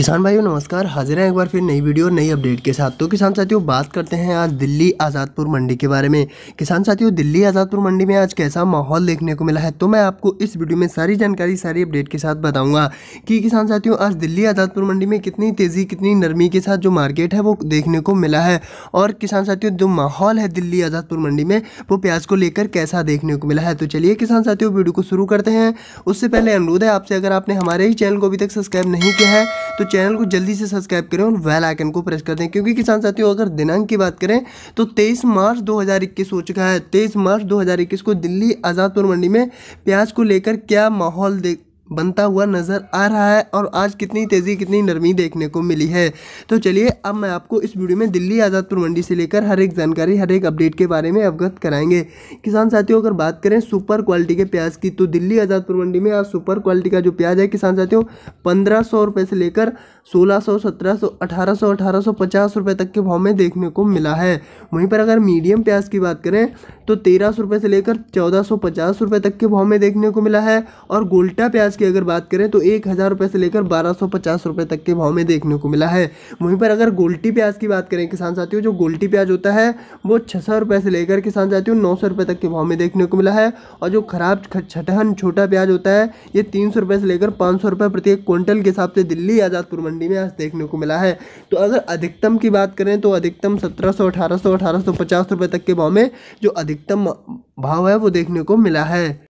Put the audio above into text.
किसान भाइयों नमस्कार हाजिर हैं एक बार फिर नई वीडियो और नई अपडेट के साथ तो किसान साथियों बात करते हैं आज दिल्ली आज़ादपुर मंडी के बारे में किसान साथियों दिल्ली आज़ादपुर मंडी में आज कैसा माहौल देखने को मिला है तो मैं आपको इस वीडियो में सारी जानकारी सारी अपडेट के साथ बताऊंगा कि किसान साथियों आज दिल्ली आज़ादपुर मंडी में कितनी तेज़ी कितनी नरमी के साथ जो मार्केट है वो देखने को मिला है और किसान साथियों जो माहौल है दिल्ली आज़ादपुर मंडी में वो प्याज को लेकर कैसा देखने को मिला है तो चलिए किसान साथियों वीडियो को शुरू करते हैं उससे पहले अनुरोध है आपसे अगर आपने हमारे ही चैनल को अभी तक सब्सक्राइब नहीं किया है तो चैनल को जल्दी से सब्सक्राइब करें और वेल आइकन को प्रेस कर दें क्योंकि किसान साथियों अगर दिनांक की बात करें तो तेईस मार्च दो हो चुका है तेईस मार्च दो को दिल्ली आज़ादपुर मंडी में प्याज को लेकर क्या माहौल देख बनता हुआ नज़र आ रहा है और आज कितनी तेज़ी कितनी नरमी देखने को मिली है तो चलिए अब मैं आपको इस वीडियो में दिल्ली आज़ादपुर मंडी से लेकर हर एक जानकारी हर एक अपडेट के बारे में अवगत कराएंगे किसान साथियों अगर बात करें सुपर क्वालिटी के प्याज की तो दिल्ली आज़ादपुर मंडी में आज सुपर क्वालिटी का जो प्याज है किसान साथियों पंद्रह सौ रुपये से लेकर सोलह सौ सत्रह सौ अठारह सौ अठारह सौ पचास रुपये तक के भाव में देखने को मिला है वहीं पर अगर मीडियम प्याज की बात करें तो तेरह सौ रुपये से लेकर चौदह सौ पचास रुपये तक के भाव में देखने को मिला है और गोल्टा प्याज की अगर बात करें तो एक हज़ार रुपये से लेकर बारह सौ पचास रुपये तक के भाव में देखने को मिला है वहीं पर अगर गोल्टी प्याज की बात करें किसान साथियों जो गोल्टी प्याज होता है वो छः सौ रुपये से लेकर किसान साथियों नौ सौ रुपये तक के भाव में देखने को मिला है और जो खराब छठहन छोटा प्याज होता है ये तीन सौ रुपये से लेकर पाँच सौ रुपये प्रति एक क्विंटल के हिसाब से दिल्ली आज़ादपुर मंडी में आज देखने को मिला है तो अगर अधिकतम की बात करें तो अधिकतम सत्रह सौ अठारह सौ अठारह सौ पचास रुपये तक के भाव में जो अधिकतम भाव है वो देखने को मिला है